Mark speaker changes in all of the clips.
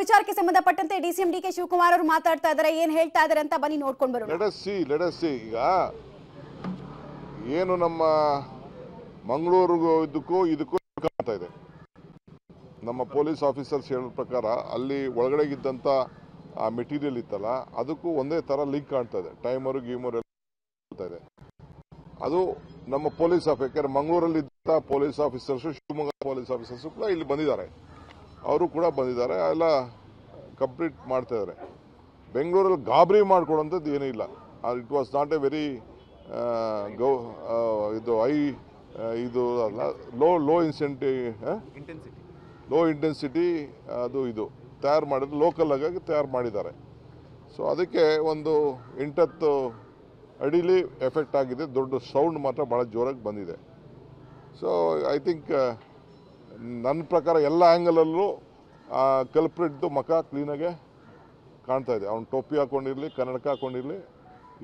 Speaker 1: ವಿಚಾರಕ್ಕೆ ಸಂಬಂಧಪಟ್ಟಂತೆ D C M D K Shivakumar ಅವರು ಮಾತಾಡ್ತಾ ಇದ್ದಾರೆ ಏನ್ ಹೇಳ್ತಾ ಇದ್ದಾರೆ ಅಂತ ಬನ್ನಿ ನೋಡ್ಕೊಂಡು
Speaker 2: ಬರೋಣ ಸಿ ಸಿ ಈಗ ಏನು ನಮ್ಮ ಮಂಗಳೂರಿಗೂ ಇದಕ್ಕೂ ಇದಕ್ಕೂ ಕಾಣ್ತಾ ಇದೆ ನಮ್ಮ ಪೊಲೀಸ್ ಆಫೀಸರ್ಸ್ ಹೇಳೋ ಪ್ರಕಾರ ಅಲ್ಲಿ ಒಳಗಡೆ ಇದ್ದಂತ ಆ ಮೆಟೀರಿಯಲ್ ಇತ್ತಲ್ಲ ಅದಕ್ಕೂ ಒಂದೇ ತರ ಲಿಂಕ್ ಕಾಣ್ತಾ ಇದೆ ಟೈಮರು ಗೀಮರ್ ಎಲ್ಲ ಇದೆ ಅದು ನಮ್ಮ ಪೊಲೀಸ್ ಆಫೀಸ್ ಯಾಕಂದ್ರೆ ಮಂಗಳೂರಲ್ಲಿ police officers Shivamogga police officers ಕೂಡ ಇಲ್ಲಿ ಬಂದಿದ್ದಾರೆ ಅವರು ಕೂಡ ಬಂದಿದ್ದಾರೆ ಎಲ್ಲ ಕಂಪ್ಲೀಟ್ ಮಾಡ್ತಾಯಿದ್ದಾರೆ ಬೆಂಗಳೂರಲ್ಲಿ ಗಾಬರಿ ಮಾಡ್ಕೊಡೋಂಥದ್ದು ಏನೂ ಇಲ್ಲ it was not a very ಗೌ ಇದು ಐ ಇದು ಅಲ್ಲ ಲೋ ಲೋ ಇನ್ಸೆಂಟಿ ಇಂಟೆನ್ಸಿಟಿ ಲೋ ಇಂಟೆನ್ಸಿಟಿ ಅದು ಇದು ತಯಾರು ಮಾಡಿದ್ರು ಲೋಕಲ್ ಆಗಿ ತಯಾರು ಮಾಡಿದ್ದಾರೆ ಸೊ ಅದಕ್ಕೆ ಒಂದು ಎಂಟತ್ತು ಅಡಿಲಿ ಎಫೆಕ್ಟ್ ಆಗಿದೆ ದೊಡ್ಡ ಸೌಂಡ್ ಮಾತ್ರ ಭಾಳ ಜೋರಾಗಿ ಬಂದಿದೆ ಸೊ ಐ ಥಿಂಕ್ ನನ್ನ ಪ್ರಕಾರ ಎಲ್ಲ ಆ್ಯಂಗಲಲ್ಲೂ ಕಲ್ಪ್ರಿಟ್ದು ಮಖ ಕ್ಲೀನಾಗೆ ಕಾಣ್ತಾ ಇದೆ ಅವ್ನು ಟೋಪಿ ಹಾಕೊಂಡಿರಲಿ ಕನ್ನಡಕ ಹಾಕೊಂಡಿರಲಿ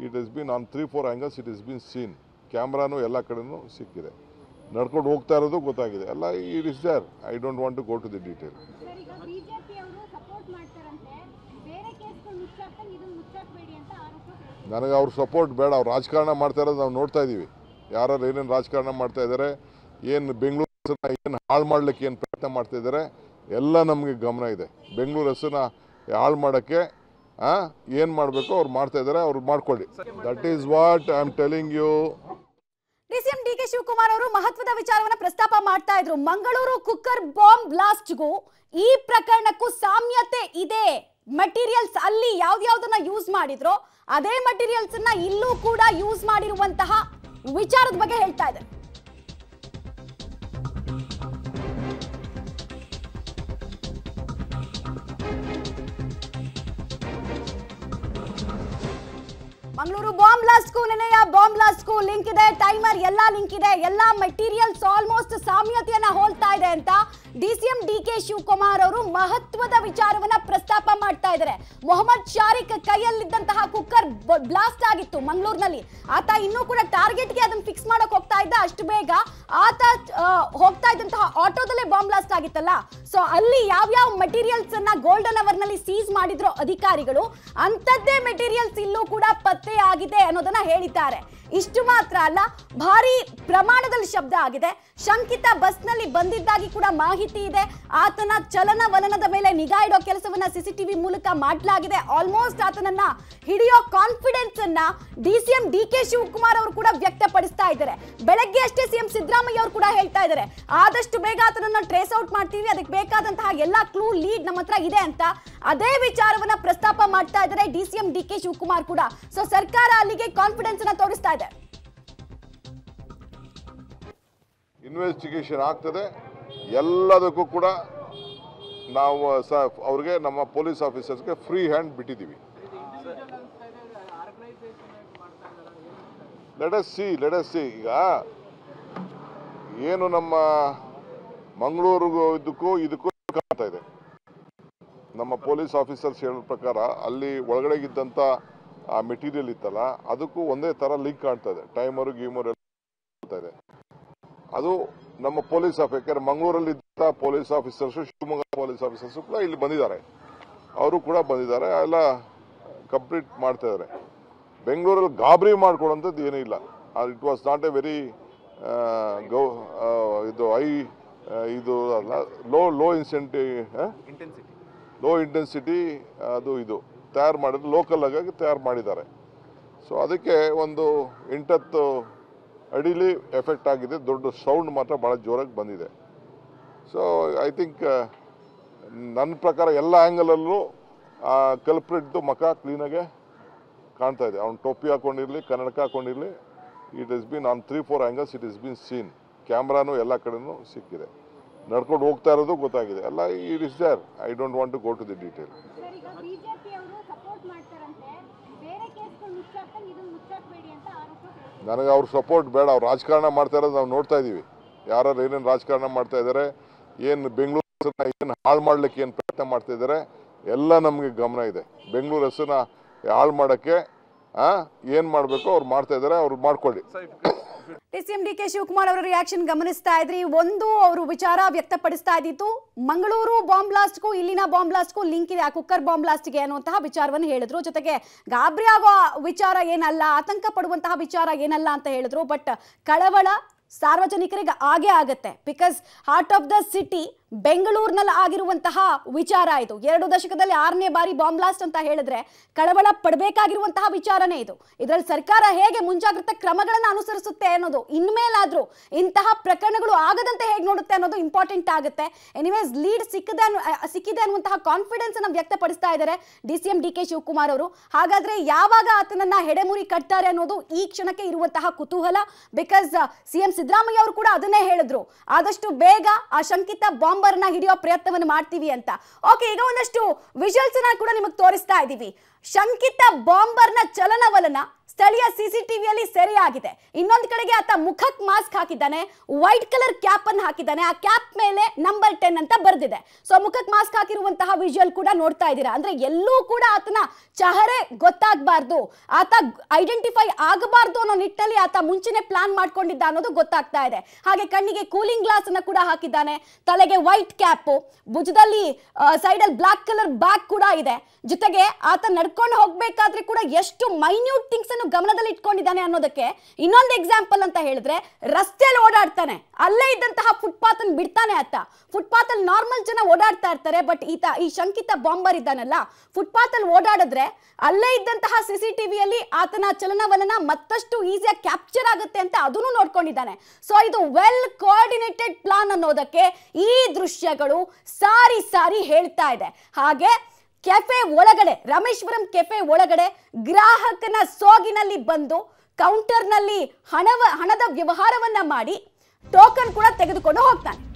Speaker 2: it is been on three four angles it is been seen ಕ್ಯಾಮ್ರಾನು ಎಲ್ಲ ಕಡೆನೂ ಸಿಕ್ಕಿದೆ ನಡ್ಕೊಂಡು ಹೋಗ್ತಾ ಇರೋದು ಗೊತ್ತಾಗಿದೆ ಅಲ್ಲ it is there I don't want to go to the detail ನನಗೆ ಅವ್ರ ಸಪೋರ್ಟ್ ಬೇಡ ಅವ್ರು ರಾಜಕಾರಣ ಮಾಡ್ತಾ ಇರೋದು ನಾವು ನೋಡ್ತಾ ಇದ್ದೀವಿ ಯಾರು ಏನೇನು ರಾಜಕಾರಣ ಮಾಡ್ತಾ ಇದ್ದಾರೆ ಏನು ಬೆಂಗಳೂರು ಏನು ಹಾಳು ಮಾಡ್ಲಿಕ್ಕೆ ಏನು ಪ್ರಯತ್ನ ಮಾಡ್ತಾ ಇದ್ದಾರೆ ಎಲ್ಲ ನಮಗೆ ಗಮನ ಇದೆ ಬೆಂಗಳೂರು ಹೆಸರನ್ನ ಹಾಳು ಮಾಡೋಕ್ಕೆ ಏನು ಮಾಡಬೇಕು ಅವ್ರು ಮಾಡ್ತಾ ಇದ್ದಾರೆ ಅವ್ರು ಮಾಡ್ಕೊಳ್ಳಿ that is what I am telling you
Speaker 1: DCM K Shivakumar ಅವರು ಮಹತ್ವದ ವಿಚಾರವನ್ನ ಪ್ರಸ್ತಾಪ ಮಾಡ್ತಾ ಇದ್ರು ಮಂಗಳೂರು ಕುಕ್ಕರ್ ಬಾಂಬ್ ಬ್ಲಾಸ್ಟ್ಗೂ ಈ ಪ್ರಕರಣಕ್ಕೂ ಸಾಮ್ಯತೆ ಇದೆ ಮಟೀರಿಯಲ್ಸ್ ಅಲ್ಲಿ ಯಾವ್ದಾವ್ದನ್ನ ಯೂಸ್ ಮಾಡಿದ್ರು ಅದೇ ಮಟೀರಿಯಲ್ಸ್ ಅನ್ನ ಇಲ್ಲೂ ಕೂಡ ಯೂಸ್ ಮಾಡಿರುವಂತಹ ವಿಚಾರದ ಬಗ್ಗೆ ಹೇಳ್ತಾ ಇದ್ದಾರೆ ಮಂಗಳೂರು ಬಾಂಬ್ ಬ್ಲಾಸ್ಟ್ ಸ್ಕೂಲಿನೆಯ ಬಾಂಬ್ ಬ್ಲಾಸ್ಟ್ ಲಿಂಕ್ ಇದೆ ಟೈಮರ್ ಎಲ್ಲಾ ಲಿಂಕ್ ಇದೆ ಎಲ್ಲಾ ಮೆಟೀರಿಯಲ್ಸ್ ಆಲ್ಮೋಸ್ಟ್ ಸಾಮ್ಯತೆಯನ್ನ ಹೋಲ್ತಾ ಇದೆ ಅಂತ ಡಿ ಕೆ ಶಿವಕುಮಾರ್ ಅವರು ಮಹತ್ವದ ವಿಚಾರವನ್ನ ಪ್ರಸ್ತಾಪ ಮಾಡ್ತಾ ಇದ್ದಾರೆ ಮೊಹಮ್ಮದ್ ಶಾರಿಕ್ ಕೈಯಲ್ಲಿದ್ದಂತಹ ಕುಕ್ಕರ್ ಬ್ಲಾಸ್ಟ್ ಆಗಿತ್ತು ಮಂಗಳೂರಿನಲ್ಲಿ ಆತ ಇನ್ನೂ ಕೂಡ ಟಾರ್ಗೆಟ್ಗೆ ಅದನ್ನ ಫಿಕ್ಸ್ ಮಾಡಕ್ ಹೋಗ್ತಾ ಇದ್ದ ಅಷ್ಟು ಬೇಗ ಆತ ಹೋಗ್ತಾ ಇದ್ದಂತಹ ಆಟೋದಲ್ಲೇ ಬಾಂಬ್ ಬ್ಲಾಸ್ಟ್ ಆಗಿತ್ತಲ್ಲ ಸೊ ಅಲ್ಲಿ ಯಾವ್ಯಾವ ಮೆಟೀರಿಯಲ್ಸ್ ಅನ್ನ ಗೋಲ್ಡನ್ ಅವರ್ ನಲ್ಲಿ ಸೀಸ್ ಮಾಡಿದ್ರು ಅಧಿಕಾರಿಗಳು ಅಂತದ್ದೇ ಮೆಟೀರಿಯಲ್ಸ್ ಇಲ್ಲೂ ಕೂಡ ಪತ್ತೆ ಆಗಿದೆ ಅನ್ನೋದನ್ನ ಹೇಳಿದ್ದಾರೆ ಇಷ್ಟು ಮಾತ್ರ ಅಲ್ಲ ಭಾರಿ ಪ್ರಮಾಣದಲ್ಲಿ ಶಬ್ದ ಆಗಿದೆ ಶಂಕಿತ ಬಸ್ನಲ್ಲಿ ಬಂದಿದ್ದಾಗಿ ಕೂಡ ಮಾಹಿತಿ ಇದೆ ಆತನ ಚಲನವಲನದ ಮೇಲೆ ನಿಗಾ ಇಡೋ ಕೆಲಸವನ್ನ ಸಿಸಿಟಿವಿ ಮೂಲಕ ಮಾಡಲಾಗಿದೆ ಆಲ್ಮೋಸ್ಟ್ ಆತನನ್ನ ಹಿಡಿಯೋ ಕಾನ್ಫಿಡೆನ್ಸ್ ಅನ್ನ D C M D K Shivakumar ಅವರು ಕೂಡ ವ್ಯಕ್ತಪಡಿಸ್ತಾ ಇದ್ದಾರೆ ಬೆಳಗ್ಗೆ ಅಷ್ಟೇ ಸಿಎಂ ಸಿದ್ದರಾಮಯ್ಯ ಅವರು ಕೂಡ ಹೇಳ್ತಾ ಇದ್ದಾರೆ ಆದಷ್ಟು ಬೇಗ ಆತನನ್ನ ಟ್ರೇಸ್ ಔಟ್ ಮಾಡ್ತೀವಿ ಅದಕ್ಕೆ ಬೇಕಾದಂತಹ ಎಲ್ಲಾ ಕ್ಲೂ ಲೀಡ್ ನಮ್ಮ ಹತ್ರ ಇದೆ ಅಂತ ಅದೇ ವಿಚಾರವನ್ನ ಪ್ರಸ್ತಾಪ ಮಾಡ್ತಾ ಇದ್ದಾರೆ D C D K Shivakumar ಕೂಡ ಸೊ ಸರ್ಕಾರ ಅಲ್ಲಿಗೆ ಕಾನ್ಫಿಡೆನ್ಸ್ ಅನ್ನ ತೋರಿಸ್ತಾ ಇದೆ
Speaker 2: ಇನ್ವೆಸ್ಟಿಗೇಷನ್ ಆಗ್ತದೆ ಎಲ್ಲದಕ್ಕೂ ಕೂಡ ನಾವು ಅವ್ರಿಗೆ ನಮ್ಮ ಪೊಲೀಸ್ ಆಫೀಸರ್ಸ್ಗೆ ಫ್ರೀ ಹ್ಯಾಂಡ್ ಬಿಟ್ಟಿದ್ದೀವಿ ಲೆಡಸ್ ಸಿ ಲೆಡಸ್ ಸಿ ಈಗ ಏನು ನಮ್ಮ ಮಂಗಳೂರಿಗೂ ಇದಕ್ಕೂ ಇದಕ್ಕೂ ಕಾಣ್ತಾ ಇದೆ ನಮ್ಮ ಪೊಲೀಸ್ ಆಫೀಸರ್ಸ್ ಹೇಳೋ ಪ್ರಕಾರ ಅಲ್ಲಿ ಒಳಗಡೆಗಿದ್ದಂಥ ಆ ಮೆಟೀರಿಯಲ್ ಇತ್ತಲ್ಲ ಅದಕ್ಕೂ ಒಂದೇ ಥರ ಲಿಂಕ್ ಕಾಣ್ತಾ ಇದೆ ಟೈಮರು ಗೀಮರು ಎಲ್ಲ ಇದೆ ಅದು ನಮ್ಮ ಪೊಲೀಸ್ ಆಫೀಸ್ ಯಾಕಂದ್ರೆ ಮಂಗಳೂರಲ್ಲಿದ್ದ police officers Shivamogga police officers ಕೂಡ ಇಲ್ಲಿ ಬಂದಿದ್ದಾರೆ ಅವರು ಕೂಡ ಬಂದಿದ್ದಾರೆ ಎಲ್ಲ ಕಂಪ್ಲೀಟ್ ಮಾಡ್ತಾ ಇದ್ದಾರೆ ಬೆಂಗಳೂರಲ್ಲಿ ಗಾಬರಿ ಮಾಡ್ಕೊಳ್ಳೋಂಥದ್ದು ಏನೂ ಇಲ್ಲ it was not a very ಗೌ ಇದು ಐ ಇದು ಅಲ್ಲ ಲೋ ಲೋ ಇನ್ಸೆಂಟಿ ಇಂಟೆನ್ಸಿಟಿ ಲೋ ಇಂಟೆನ್ಸಿಟಿ ಅದು ಇದು ತಯಾರು ಮಾಡಿದ್ರು ಲೋಕಲ್ ಆಗಿ ತಯಾರು ಮಾಡಿದ್ದಾರೆ ಸೊ ಅದಕ್ಕೆ ಒಂದು ಎಂಟತ್ತು ಅಡಿಲಿ ಎಫೆಕ್ಟ್ ಆಗಿದೆ ದೊಡ್ಡ ಸೌಂಡ್ ಮಾತ್ರ ಭಾಳ ಜೋರಾಗಿ ಬಂದಿದೆ ಸೊ ಐ ಥಿಂಕ್ ನನ್ನ ಪ್ರಕಾರ ಎಲ್ಲ ಆ್ಯಂಗಲಲ್ಲೂ ಆ ಕಲ್ಪ್ರಿಟ್ದು ಕ್ಲೀನಾಗೆ ಕಾಣ್ತಾ ಇದೆ ಅವ್ನು ಟೋಪಿ ಹಾಕೊಂಡಿರಲಿ ಕನ್ನಡಕ ಹಾಕೊಂಡಿರಲಿ it is been on three four angles it is been seen ಕ್ಯಾಮ್ರಾನು ಎಲ್ಲ ಕಡೆಯೂ ಸಿಕ್ಕಿದೆ ನಡ್ಕೊಂಡು ಹೋಗ್ತಾ ಇರೋದು ಗೊತ್ತಾಗಿದೆ ಅಲ್ಲ ಈ is there I don't want to go to the detail ನನಗೆ ಅವ್ರ ಸಪೋರ್ಟ್ ಬೇಡ ಅವ್ರು ರಾಜಕಾರಣ ಮಾಡ್ತಾ ಇರೋದು ನಾವು ನೋಡ್ತಾ ಇದ್ದೀವಿ ಯಾರು ಏನೇನು ರಾಜಕಾರಣ ಮಾಡ್ತಾ ಇದ್ದಾರೆ ಏನು ಬೆಂಗಳೂರು ಏನು ಹಾಳು ಮಾಡಲಿಕ್ಕೆ ಏನು ಪ್ರಯತ್ನ ಮಾಡ್ತಾ ಇದ್ದಾರೆ ಎಲ್ಲ ನಮಗೆ ಗಮನ ಇದೆ ಬೆಂಗಳೂರು ಹೆಸರನ್ನ ಹಾಳು ಮಾಡೋಕ್ಕೆ ಏನು ಮಾಡಬೇಕು ಅವ್ರು ಮಾಡ್ತಾ ಇದ್ದಾರೆ ಅವ್ರು ಮಾಡ್ಕೊಳ್ಳಿ
Speaker 1: ಸಿಎಂ ಡಿ ಕೆ ಶಿವಕುಮಾರ್ ಅವರ ರಿಯಾಕ್ಷನ್ ಗಮನಿಸ್ತಾ ಇದ್ರಿ ಒಂದು ಅವರು ವಿಚಾರ ವ್ಯಕ್ತಪಡಿಸ್ತಾ ಇದ್ದಿತ್ತು ಮಂಗಳೂರು ಬಾಂಬ್ ಬ್ಲಾಸ್ಟ್ಗೂ ಇಲ್ಲಿನ ಬಾಂಬ್ ಬ್ಲಾಸ್ಟ್ಗೂ ಲಿಂಕ್ ಇದೆ ಆ ಕುಕ್ಕರ್ ಬಾಂಬ್ ಬ್ಲಾಸ್ಟ್ಗೆ ಅನ್ನುವಂತಹ ವಿಚಾರವನ್ನು ಹೇಳಿದ್ರು ಜೊತೆಗೆ ಗಾಬರಿ ಆಗೋ ವಿಚಾರ ಏನಲ್ಲ ಆತಂಕ ಪಡುವಂತಹ ವಿಚಾರ ಏನಲ್ಲ ಅಂತ ಹೇಳಿದ್ರು ಬಟ್ ಕಳವಳ ಸಾರ್ವಜನಿಕರಿಗೆ ಆಗೇ ಆಗತ್ತೆ because heart of the city ಬೆಂಗಳೂರಿನಲ್ಲಿ ಆಗಿರುವಂತಹ ವಿಚಾರ ಇದು ಎರಡು ದಶಕದಲ್ಲಿ ಆರನೇ ಬಾರಿ ಬಾಂಬ್ ಬ್ಲಾಸ್ಟ್ ಅಂತ ಹೇಳಿದ್ರೆ ಕಳವಳ ಪಡಬೇಕಾಗಿರುವಂತಹ ವಿಚಾರನೇ ಇದು ಇದರಲ್ಲಿ ಸರ್ಕಾರ ಹೇಗೆ ಮುಂಜಾಗ್ರತಾ ಕ್ರಮಗಳನ್ನು ಅನುಸರಿಸುತ್ತೆ ಅನ್ನೋದು ಇನ್ಮೇಲಾದ್ರೂ ಇಂತಹ ಪ್ರಕರಣಗಳು ಆಗದಂತೆ ಹೇಗೆ ನೋಡುತ್ತೆ ಅನ್ನೋದು ಇಂಪಾರ್ಟೆಂಟ್ ಆಗುತ್ತೆ ಎನಿವೇಸ್ ಲೀಡ್ ಸಿಕ್ಕದೆ ಸಿಕ್ಕಿದೆ ಅನ್ನುವಂತಹ ಕಾನ್ಫಿಡೆನ್ಸ್ ಅನ್ನು ವ್ಯಕ್ತಪಡಿಸ್ತಾ ಇದ್ದಾರೆ D C M D K Shivakumar ಅವರು ಹಾಗಾದ್ರೆ ಯಾವಾಗ ಆತನನ್ನ ಹೆಡೆಮುರಿ ಕಟ್ತಾರೆ ಅನ್ನೋದು ಈ ಕ್ಷಣಕ್ಕೆ ಇರುವಂತಹ ಕುತೂಹಲ ಬಿಕಾಸ್ ಸಿ ಎಂ ಸಿದ್ದರಾಮಯ್ಯ ಅವರು ಕೂಡ ಅದನ್ನೇ ಹೇಳಿದ್ರು ಆದಷ್ಟು ಬೇಗ ಆ ಶಂಕಿತ ಬಾಂಬರ್ನ ಹಿಡಿಯೋ ಪ್ರಯತ್ನವನ್ನು ಮಾಡ್ತೀವಿ ಅಂತ ಓಕೆ ಈಗ ಒಂದಷ್ಟು ವಿಜುವಲ್ಸ್ ಕೂಡ ನಿಮಗೆ ತೋರಿಸ್ತಾ ಇದ್ದೀವಿ ಶಂಕಿತ ಬಾಂಬರ್ನ ಚಲನವಲನ ಸ್ಥಳೀಯ ಸಿಸಿಟಿವಿಯಲ್ಲಿ ಆಗಿದೆ ಇನ್ನೊಂದು ಕಡೆಗೆ ಆತ ಮುಖಕ್ ಮಾಸ್ಕ್ ಹಾಕಿದ್ದಾನೆ ವೈಟ್ ಕಲರ್ ಕ್ಯಾಪ್ ಅನ್ನು ಹಾಕಿದ್ದಾನೆ ಆ ಕ್ಯಾಪ್ ಮೇಲೆ ನಂಬರ್ ಟೆನ್ ಅಂತ ಬರೆದಿದೆ ಸೊ ಮುಖಕ್ ಮಾಸ್ಕ್ ಹಾಕಿರುವಂತಹ ವಿಜುವಲ್ ಕೂಡ ನೋಡ್ತಾ ಇದ್ದೀರಾ ಅಂದ್ರೆ ಎಲ್ಲೂ ಕೂಡ ಆತನ ಚಹರೆ ಗೊತ್ತಾಗಬಾರ್ದು ಆತ ಐಡೆಂಟಿಫೈ ಆಗಬಾರ್ದು ಅನ್ನೋ ನಿಟ್ಟಲ್ಲಿ ಆತ ಮುಂಚೆನೆ ಪ್ಲಾನ್ ಮಾಡ್ಕೊಂಡಿದ್ದ ಅನ್ನೋದು ಗೊತ್ತಾಗ್ತಾ ಇದೆ ಹಾಗೆ ಕಣ್ಣಿಗೆ ಕೂಲಿಂಗ್ ಗ್ಲಾಸ್ ಅನ್ನ ಕೂಡ ಹಾಕಿದ್ದಾನೆ ತಲೆಗೆ ವೈಟ್ ಕ್ಯಾಪ್ ಭುಜದಲ್ಲಿ ಸೈಡ್ ಅಲ್ಲಿ ಬ್ಲಾಕ್ ಕಲರ್ ಬ್ಯಾಗ್ ಕೂಡ ಇದೆ ಜೊತೆಗೆ ಆತ ನಡ್ಕೊಂಡು ಹೋಗ್ಬೇಕಾದ್ರೆ ಕೂಡ ಎಷ್ಟು ಮೈನ್ಯೂಟ್ ಥಿಂಗ್ಸ್ ಅನ್ನು ಗಮನದಲ್ಲಿ ಇಟ್ಕೊಂಡಿದ್ದಾನೆ ಅನ್ನೋದಕ್ಕೆ ಇನ್ನೊಂದು ಎಕ್ಸಾಂಪಲ್ ಅಂತ ಹೇಳಿದ್ರೆ ರಸ್ತೆಯಲ್ಲಿ ಓಡಾಡ್ತಾನೆ ಅಲ್ಲೇ ಇದ್ದಂತಹ ಫುಟ್ಪಾತ್ ಅನ್ನು ಬಿಡ್ತಾನೆ ಆತ ಫುಟ್ಪಾತ್ ಅಲ್ಲಿ ನಾರ್ಮಲ್ ಜನ ಓಡಾಡ್ತಾ ಇರ್ತಾರೆ ಬಟ್ ಈತ ಈ ಶಂಕಿತ ಬಾಂಬರ್ ಇದ್ದಾನಲ್ಲ ಫುಟ್ಪಾತ್ ಅಲ್ಲಿ ಓಡಾಡಿದ್ರೆ ಅಲ್ಲೇ ಇದ್ದಂತಹ ಸಿ ಟಿವಿಯಲ್ಲಿ ಆತನ ಚಲನವಲನ ಮತ್ತಷ್ಟು ಈಸಿಯಾಗಿ ಕ್ಯಾಪ್ಚರ್ ಆಗುತ್ತೆ ಅಂತ ಅದನ್ನು ನೋಡ್ಕೊಂಡಿದ್ದಾನೆ ಸೊ ಇದು ವೆಲ್ ಕೋಆರ್ಡಿನೇಟೆಡ್ ಪ್ಲಾನ್ ಅನ್ನೋದಕ್ಕೆ ಈ ದೃಶ್ಯಗಳು ಸಾರಿ ಸಾರಿ ಹೇಳ್ತಾ ಇದೆ ಹಾಗೆ ಕೆಫೆ ಒಳಗಡೆ ರಮೇಶ್ವರಂ ಕೆಫೆ ಒಳಗಡೆ ಗ್ರಾಹಕನ ಸೋಗಿನಲ್ಲಿ ಬಂದು ಕೌಂಟರ್ನಲ್ಲಿ ಹಣವ ಹಣದ ವ್ಯವಹಾರವನ್ನ ಮಾಡಿ ಟೋಕನ್ ಕೂಡ ತೆಗೆದುಕೊಂಡು ಹೋಗ್ತಾನೆ